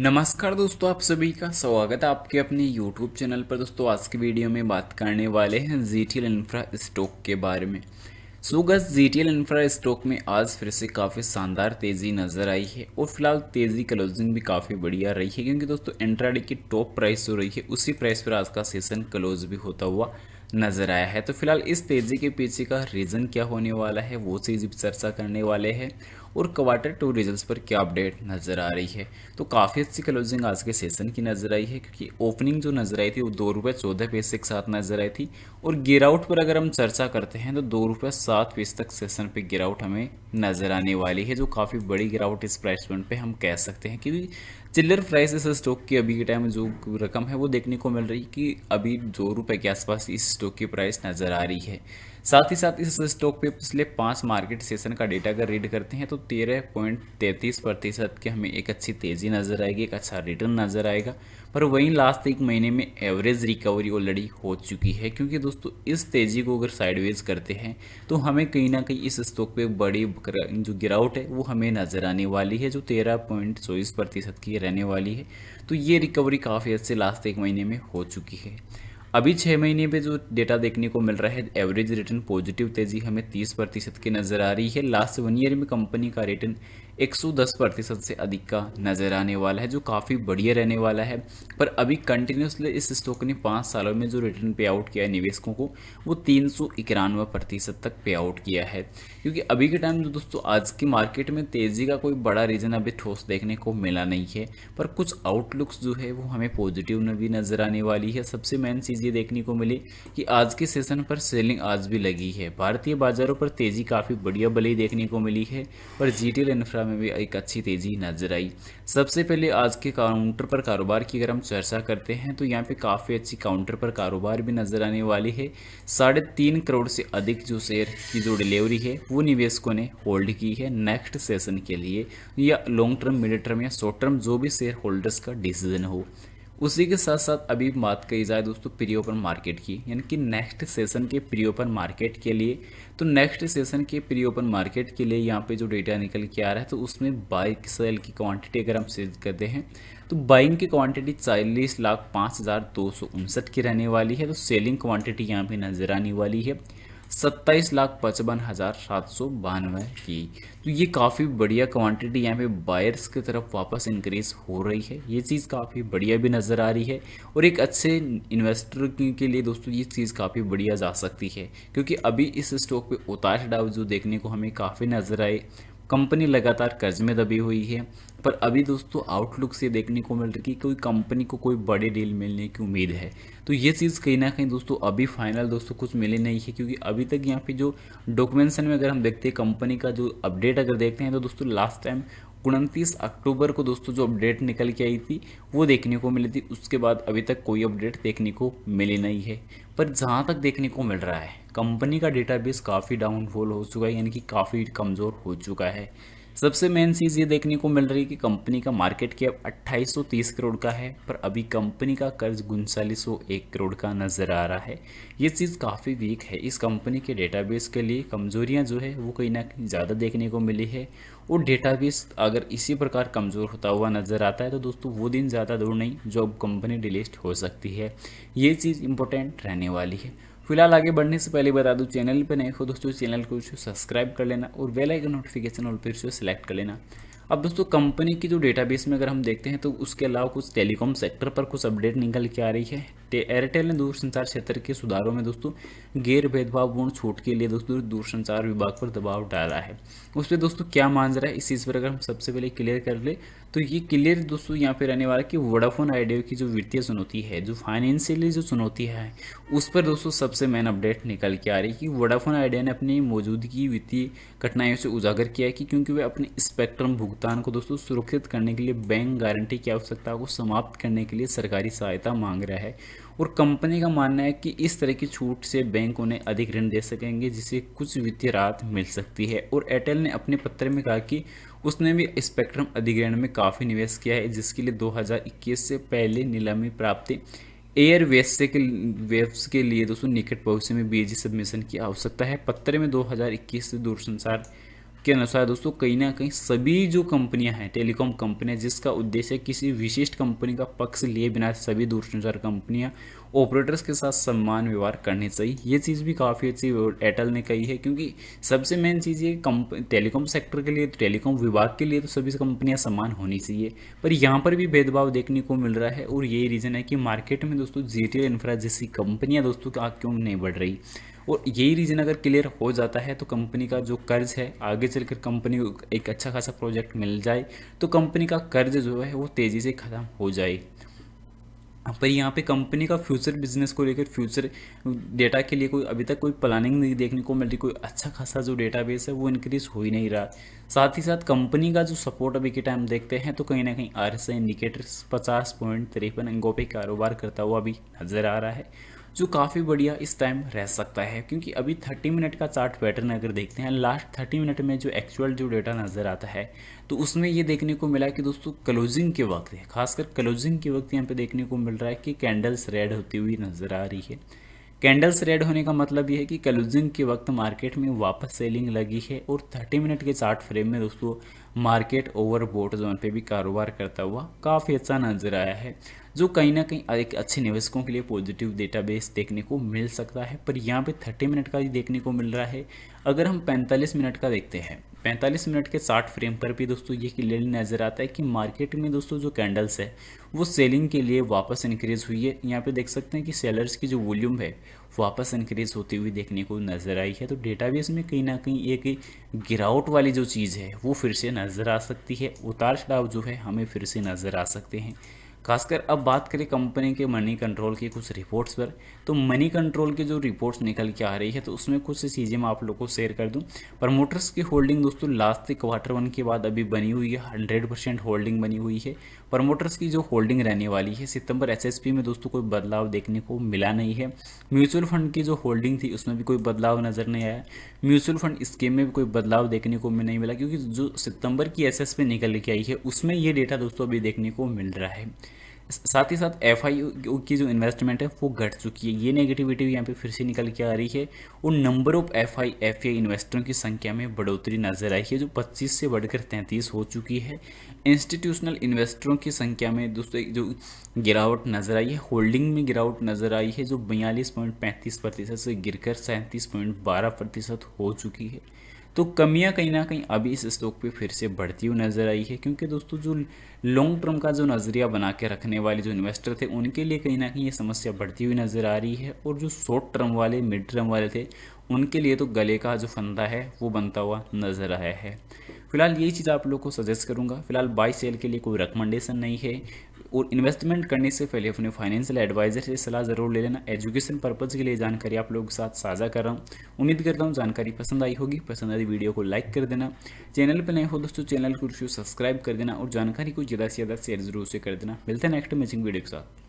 नमस्कार दोस्तों आप सभी का स्वागत है आपके अपने YouTube चैनल पर दोस्तों आज की वीडियो में बात करने वाले हैं G T L infra stock के बारे में सोगस G T L infra stock में आज फिर से काफ़ी शानदार तेज़ी नज़र आई है और फिलहाल तेज़ी क्लोजिंग भी काफ़ी बढ़िया रही है क्योंकि दोस्तों एंट्राडे की टॉप प्राइस हो रही है उसी प्राइस पर आज का सेशन क्लोज भी होता हुआ नज़र आया है तो फिलहाल इस तेज़ी के पीछे का रीज़न क्या होने वाला है वो चीज़ चर्चा करने वाले हैं और क्वार्टर टू रिजल्ट्स पर क्या अपडेट नज़र आ रही है तो काफ़ी अच्छी क्लोजिंग आज के सेशन की नज़र आई है क्योंकि ओपनिंग जो नज़र आई थी वो दो रुपये चौदह पैसे के साथ नज़र आई थी और गिराउट पर अगर हम चर्चा करते हैं तो दो रुपये सात पैसे तक सेशन पर गिरावट हमें नज़र आने वाली है जो काफ़ी बड़ी गिरावट इस प्राइस पॉइंट पे हम कह सकते हैं क्योंकि चिल्लर प्राइस इस स्टॉक की अभी के टाइम में जो रकम है वो देखने को मिल रही कि अभी दो रुपये के आसपास इस स्टॉक की प्राइस नज़र आ रही है साथ ही साथ इस स्टॉक पे पिछले पांच मार्केट सेशन का डेटा अगर रीड करते हैं तो तेरह पॉइंट तैतीस प्रतिशत की हमें एक अच्छी तेज़ी नज़र आएगी एक अच्छा रिटर्न नज़र आएगा पर वहीं लास्ट एक महीने में एवरेज रिकवरी ऑलरेडी हो चुकी है क्योंकि दोस्तों इस तेज़ी को अगर साइडवेज करते हैं तो हमें कहीं ना कहीं इस स्टॉक पे बड़ी जो गिरावट है वो हमें नज़र आने वाली है जो तेरह पॉइंट चौबीस प्रतिशत की रहने वाली है तो ये रिकवरी काफ़ी अच्छे लास्ट एक महीने में हो चुकी है अभी छः महीने पे जो डेटा देखने को मिल रहा है एवरेज रिटर्न पॉजिटिव तेजी हमें 30 प्रतिशत की नज़र आ रही है लास्ट वन ईयर में कंपनी का रिटर्न 110 प्रतिशत से अधिक का नज़र आने वाला है जो काफ़ी बढ़िया रहने वाला है पर अभी कंटिन्यूसली इस स्टॉक ने पांच सालों में जो रिटर्न पे आउट किया है निवेशकों को वो तीन सौ इक्यानवे प्रतिशत तक पे आउट किया है क्योंकि अभी के टाइम जो दोस्तों आज की मार्केट में तेज़ी का कोई बड़ा रीज़न अभी ठोस देखने को मिला नहीं है पर कुछ आउटलुक्स जो है वो हमें पॉजिटिव भी नज़र आने वाली है सबसे मेन चीज़ ये देखने को मिली कि आज के सेशन पर सेलिंग आज भी लगी है भारतीय बाजारों पर तेज़ी काफ़ी बढ़िया बली देखने को मिली है पर जीटीएल इंफ्रा में भी एक अच्छी तेज़ी नजर आई सबसे पहले आज के काउंटर पर कारोबार की अगर हम चर्चा करते हैं तो यहाँ पे काफ़ी अच्छी काउंटर पर कारोबार भी नज़र आने वाली है साढ़े तीन करोड़ से अधिक जो शेयर की जो डिलीवरी है वो निवेशकों ने होल्ड की है नेक्स्ट सेशन के लिए या लॉन्ग टर्म मिड टर्म या शॉर्ट टर्म जो भी शेयर होल्डर्स का डिसीजन हो उसी के साथ साथ अभी बात कही जाए दोस्तों प्री ओपन मार्केट की यानी कि नेक्स्ट सेशन के प्री ओपन मार्केट के लिए तो नेक्स्ट सेशन के प्री ओपन मार्केट के लिए यहाँ पे जो डेटा निकल के आ रहा है तो उसमें बाइक सेल की क्वांटिटी अगर हम सेल करते हैं तो बाइंग की क्वांटिटी चालीस लाख पाँच हज़ार दो सौ उनसठ की रहने वाली है तो सेलिंग क्वांटिटी यहाँ पे नज़र आने वाली है सत्ताईस लाख पचपन हज़ार सात सौ बानवे की तो ये काफ़ी बढ़िया क्वांटिटी यहाँ पे बायर्स की तरफ वापस इंक्रीज हो रही है ये चीज़ काफ़ी बढ़िया भी नज़र आ रही है और एक अच्छे इन्वेस्टर के लिए दोस्तों ये चीज़ काफ़ी बढ़िया जा सकती है क्योंकि अभी इस स्टॉक पे उतार चढ़ाव जो देखने को हमें काफ़ी नज़र आए कंपनी लगातार कर्ज में दबी हुई है पर अभी दोस्तों आउटलुक से देखने को मिल रही है कोई कंपनी को कोई बड़े डील मिलने की उम्मीद है तो ये चीज़ कहीं ना कहीं दोस्तों अभी फाइनल दोस्तों कुछ मिले नहीं है क्योंकि अभी तक यहाँ पे जो डॉक्यूमेंशन में अगर हम देखते हैं कंपनी का जो अपडेट अगर देखते हैं तो दोस्तों लास्ट टाइम उनतीस अक्टूबर को दोस्तों जो अपडेट निकल के आई थी वो देखने को मिली थी उसके बाद अभी तक कोई अपडेट देखने को मिली नहीं है पर जहाँ तक देखने को मिल रहा है कंपनी का डेटाबेस काफ़ी डाउनफॉल हो चुका है यानी कि काफ़ी कमज़ोर हो चुका है सबसे मेन चीज़ ये देखने को मिल रही है कि कंपनी का मार्केट कैप 2830 करोड़ का है पर अभी कंपनी का कर्ज उनचालीस करोड़ का नज़र आ रहा है ये चीज़ काफ़ी वीक है इस कंपनी के डेटाबेस के लिए कमजोरियां जो है वो कहीं ना कहीं ज़्यादा देखने को मिली है और डेटाबेस अगर इसी प्रकार कमज़ोर होता हुआ नज़र आता है तो दोस्तों वो दिन ज़्यादा दूर नहीं जो अब कंपनी डिलीस्ट हो सकती है ये चीज़ इम्पोर्टेंट रहने वाली है फिलहाल आगे बढ़ने से पहले बता दूँ चैनल पर नए हो दोस्तों चैनल को सब्सक्राइब कर लेना और बेल आइकन नोटिफिकेशन और फिर से सेलेक्ट कर लेना अब दोस्तों कंपनी की जो डेटाबेस में अगर हम देखते हैं तो उसके अलावा कुछ टेलीकॉम सेक्टर पर कुछ अपडेट निकल के आ रही है एयरटेल ने दूरसंचार क्षेत्र के सुधारों में दोस्तों गैर भेदभावपूर्ण छूट के लिए दोस्तों दूरसंचार विभाग पर दबाव डाला है उस पर दोस्तों क्या मान रहा है इस चीज़ पर अगर हम सबसे पहले क्लियर कर ले तो ये क्लियर दोस्तों यहाँ पे रहने वाला कि वोडाफोन आइडिया की जो वित्तीय चुनौती है जो फाइनेंशियली जो चुनौती है उस पर दोस्तों सबसे मेन अपडेट निकल के आ रही है कि वोडाफोन आइडिया ने अपनी मौजूदगी वित्तीय कठिनाइयों से उजागर किया है कि क्योंकि वे अपने स्पेक्ट्रम भुगतान को दोस्तों सुरक्षित करने के लिए बैंक गारंटी की आवश्यकता को समाप्त करने के लिए सरकारी सहायता मांग रहा है और कंपनी का मानना है कि इस तरह की छूट से बैंक उन्हें अधिक ऋण दे सकेंगे जिससे कुछ वित्तीय राहत मिल सकती है और एयरटेल ने अपने पत्र में कहा कि उसने भी स्पेक्ट्रम अधिग्रहण में काफ़ी निवेश किया है जिसके लिए 2021 से पहले नीलामी प्राप्ति एयर वेस्ट के वेब्स के लिए दोस्तों निकट भविष्य में बीजी सबमिशन की आवश्यकता है पत्र में 2021 से दूरसंचार के अनुसार दोस्तों कहीं ना कहीं सभी जो कंपनियां हैं टेलीकॉम कंपनियां जिसका उद्देश्य किसी विशिष्ट कंपनी का पक्ष लिए बिना सभी दूरसंचार कंपनियां ऑपरेटर्स के साथ सम्मान व्यवहार करने चाहिए ये चीज़ भी काफ़ी अच्छी एयरटेल ने कही है क्योंकि सबसे मेन चीज़ ये टेलीकॉम सेक्टर के लिए टेलीकॉम तो विभाग के लिए तो सभी कंपनियां सम्मान होनी चाहिए पर यहाँ पर भी भेदभाव देखने को मिल रहा है और यही रीज़न है कि मार्केट में दोस्तों जी टी इंफ्रा जैसी कंपनियाँ दोस्तों क्यों नहीं बढ़ रही और यही रीज़न अगर क्लियर हो जाता है तो कंपनी का जो कर्ज है आगे चलकर कंपनी को एक अच्छा खासा प्रोजेक्ट मिल जाए तो कंपनी का कर्ज जो है वो तेज़ी से ख़त्म हो जाए पर यहाँ पे कंपनी का फ्यूचर बिजनेस को लेकर फ्यूचर डेटा के लिए कोई अभी तक कोई प्लानिंग नहीं देखने को मिल रही कोई अच्छा खासा जो डेटाबेस है वो इंक्रीज़ हो ही नहीं रहा साथ ही साथ कंपनी का जो सपोर्ट अभी के टाइम देखते हैं तो कहीं ना कहीं आर एस इंडिकेटर्स पचास पॉइंट तिरपन अंगों पर कारोबार करता हुआ अभी नज़र आ रहा है जो काफ़ी बढ़िया इस टाइम रह सकता है क्योंकि अभी 30 मिनट का चार्ट पैटर्न अगर देखते हैं लास्ट 30 मिनट में जो एक्चुअल जो डेटा नज़र आता है तो उसमें ये देखने को मिला कि दोस्तों क्लोजिंग के वक्त खासकर क्लोजिंग के वक्त यहाँ पे देखने को मिल रहा है कि कैंडल्स रेड होती हुई नज़र आ रही है कैंडल्स रेड होने का मतलब यह है कि क्लोजिंग के वक्त मार्केट में वापस सेलिंग लगी है और थर्टी मिनट के चार्ट फ्रेम में दोस्तों मार्केट ओवर बोट जोन पे भी कारोबार करता हुआ काफ़ी अच्छा नजर आया है जो कहीं ना कहीं एक अच्छे निवेशकों के लिए पॉजिटिव डेटाबेस देखने को मिल सकता है पर यहाँ पे 30 मिनट का ही देखने को मिल रहा है अगर हम 45 मिनट का देखते हैं 45 मिनट के 60 फ्रेम पर भी दोस्तों ये क्लियरली नज़र आता है कि मार्केट में दोस्तों जो कैंडल्स है वो सेलिंग के लिए वापस इंक्रीज़ हुई है यहाँ पे देख सकते हैं कि सेलर्स की जो वॉल्यूम है वापस इंक्रीज़ होती हुई देखने को नज़र आई है तो डेटाबेस में कहीं ना कहीं एक गिरावट वाली जो चीज़ है वो फिर से नज़र आ सकती है उतार चढ़ाव जो है हमें फिर से नज़र आ सकते हैं खासकर अब बात करें कंपनी के मनी कंट्रोल की कुछ रिपोर्ट्स पर तो मनी कंट्रोल की जो रिपोर्ट्स निकल के आ रही है तो उसमें कुछ सी चीज़ें मैं आप लोग को शेयर कर दूं प्रमोटर्स की होल्डिंग दोस्तों लास्ट क्वार्टर वन के बाद अभी बनी हुई है हंड्रेड परसेंट होल्डिंग बनी हुई है प्रमोटर्स की जो होल्डिंग रहने वाली है सितंबर एस में दोस्तों कोई बदलाव देखने को मिला नहीं है म्यूचुअल फंड की जो होल्डिंग थी उसमें भी कोई बदलाव नज़र नहीं आया म्यूचुअल फंड स्कीम में भी कोई बदलाव देखने को नहीं मिला क्योंकि जो सितंबर की एस निकल के आई है उसमें ये डेटा दोस्तों अभी देखने को मिल रहा है साथ ही साथ एफ की जो इन्वेस्टमेंट है वो घट चुकी है ये नेगेटिविटी यहाँ पे फिर से निकल के आ रही है और number of F I F I इन्वेस्टरों की संख्या में बढ़ोतरी नजर आई है जो 25 से बढ़कर 33 हो चुकी है इंस्टीट्यूशनल इन्वेस्टरों की संख्या में दोस्तों जो गिरावट नजर आई है होल्डिंग में गिरावट नजर आई है जो बयालीस पॉइंट पैंतीस प्रतिशत से गिरकर सैंतीस पॉइंट बारह प्रतिशत हो चुकी है तो कमियां कहीं ना कहीं अभी इस स्टॉक पे फिर से बढ़ती हुई नज़र आई है क्योंकि दोस्तों जो लॉन्ग टर्म का जो नज़रिया बना के रखने वाले जो इन्वेस्टर थे उनके लिए कहीं ना कहीं ये समस्या बढ़ती हुई नज़र आ रही है और जो शॉर्ट टर्म वाले मिड टर्म वाले थे उनके लिए तो गले का जो फंदा है वो बनता हुआ नज़र आया है फिलहाल यही चीज़ आप लोग को सजेस्ट करूंगा फिलहाल बाई सेल के लिए कोई रिकमेंडेशन नहीं है और इन्वेस्टमेंट करने से पहले अपने फाइनेंशियल एडवाइजर से सलाह ज़रूर ले लेना एजुकेशन पर्पज़ के लिए जानकारी आप लोगों के साथ साझा कर रहा हूँ उम्मीद करता हूँ जानकारी पसंद आई होगी पसंद आई वीडियो को लाइक कर देना चैनल पर नए हो दोस्तों चैनल को सब्सक्राइब कर देना और जानकारी को ज़्यादा से ज़्यादा शेयर जरूर से कर देना मिलते हैं नेक्स्ट मैचिंग वीडियो के साथ